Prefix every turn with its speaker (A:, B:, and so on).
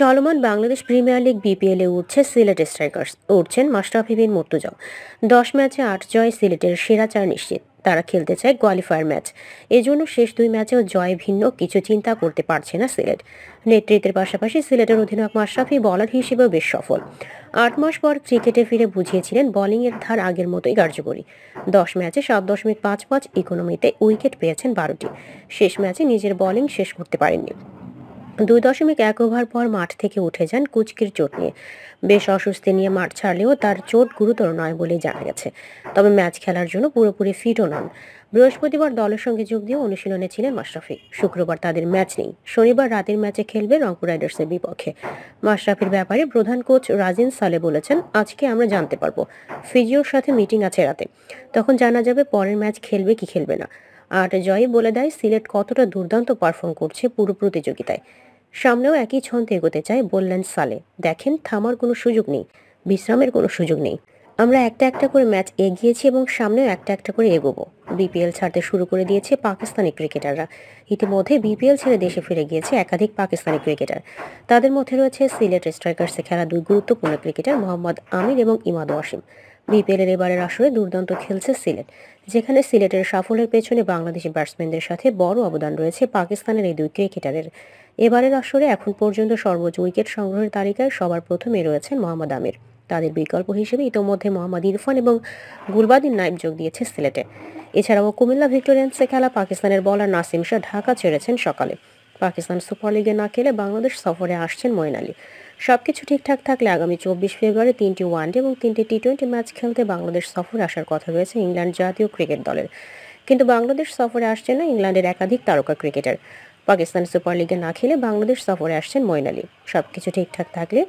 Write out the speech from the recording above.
A: চলমান Bangladesh premier league বিপিএলে উঠছে সিলেট স্ট্রাইকার্স উঠছেন মাস্টাফি বিন মুর্তুজাও দশ ম্যাচে আট জয় সিলেটের সেরা চার নিশ্চিত তারা খেলতে চায় কোয়ালিফায়ার ম্যাচ এজন্য শেষ দুই ম্যাচেও জয় ভিন্ন কিছু চিন্তা করতে পারছে না সিলেট নেতৃত্বের পাশাপাশি সিলেটের অধিনায়ক মাশরাফি বলার হিসেবেও বেশ সফল আট মাস পর ক্রিকেটে ফিরে বুঝিয়েছিলেন বোলিংয়ের ধার আগের মতোই কার্যকরী দশ ম্যাচে সাত দশমিক পাঁচ পাঁচ ইকোনমিতে উইকেট পেয়েছেন বারোটি শেষ ম্যাচে নিজের বোলিং শেষ করতে পারেননি দুই দশমিক এক ওভার পর মাঠ থেকে উঠে যান কুচকির চোট নিয়ে বেশ অস্বস্তি নিয়ে মাঠ ছাড়লেও তার চোট গুরুতর নয় বলে জানা গেছে তবে ম্যাচ খেলার জন্য পুরোপুরি ফিটও নন বৃহস্পতিবার দলের সঙ্গে যোগ দিয়ে অনুশীলনে ছিলেন মাশরাফি শুক্রবার তাদের ম্যাচ নেই শনিবার রাতের ম্যাচে খেলবে রংপুর রাইডার্সের বিপক্ষে মাশরাফির ব্যাপারে প্রধান কোচ রাজিন সালে বলেছেন আজকে আমরা জানতে পারবো ফিজিওর সাথে মিটিং আছে রাতে তখন জানা যাবে পরের ম্যাচ খেলবে কি খেলবে না আর জয়ী বলে দেয় সিলেট কতটা দুর্দান্ত পারফর্ম করছে পুরো প্রতিযোগিতায় সামনেও একই ছন্দে এগোতে চায় বললেন সালে দেখেন থামার কোনো সুযোগ নেই বিশ্রামের কোনো সুযোগ নেই আমরা একটা একটা করে ম্যাচ এগিয়েছি এবং সামনেও একটা একটা করে এগোবো বিপিএল ছাড়তে শুরু করে দিয়েছে পাকিস্তানি ক্রিকেটাররা ইতিমধ্যে বিপিএল ছেড়ে দেশে ফিরে গিয়েছে একাধিক পাকিস্তানি ক্রিকেটার তাদের মধ্যে রয়েছে সিলেট স্ট্রাইকার্সে খেলা দুই গুরুত্বপূর্ণ ক্রিকেটার মোহাম্মদ আমির এবং ইমাদ ওয়াসিম বিপিএলের এবারের আসরে দুর্দান্ত খেলছে সিলেট যেখানে সিলেটের সাফল্যের পেছনে বাংলাদেশি ব্যাটসম্যানদের সাথে বড় অবদান রয়েছে পাকিস্তানের এই দুই ক্রিকেটারের এবারের আসরে এখন পর্যন্ত সর্বোচ্চ উইকেট সংগ্রহের তালিকায় সবার প্রথমে রয়েছেন মোহাম্মদ আমির তাদের বিকল্প হিসেবে ইতোমধ্যে মোহাম্মদ ইরফান এবং গুলবাদিন নাইব যোগ দিয়েছে সিলেটে এছাড়াও কুমিল্লা ভিক্টোরিয়ান্সে খেলা পাকিস্তানের বলার নাসিম শাহ ঢাকা ছেড়েছেন সকালে পাকিস্তান সুপার লিগে না খেলে বাংলাদেশ সফরে আসছেন ময়ন আলী সবকিছু ঠিকঠাক থাকলে আগামী চব্বিশ ফেব্রুয়ারি তিনটি ওয়ানডে এবং তিনটি টি টোয়েন্টি ম্যাচ খেলতে বাংলাদেশ সফরে আসার কথা রয়েছে ইংল্যান্ড জাতীয় ক্রিকেট দলের কিন্তু বাংলাদেশ সফরে আসছে না ইংল্যান্ডের একাধিক তারকা ক্রিকেটার পাকিস্তান সুপার লিগে না খেলে বাংলাদেশ সফরে আসছেন মইন আলী সবকিছু ঠিকঠাক থাকলে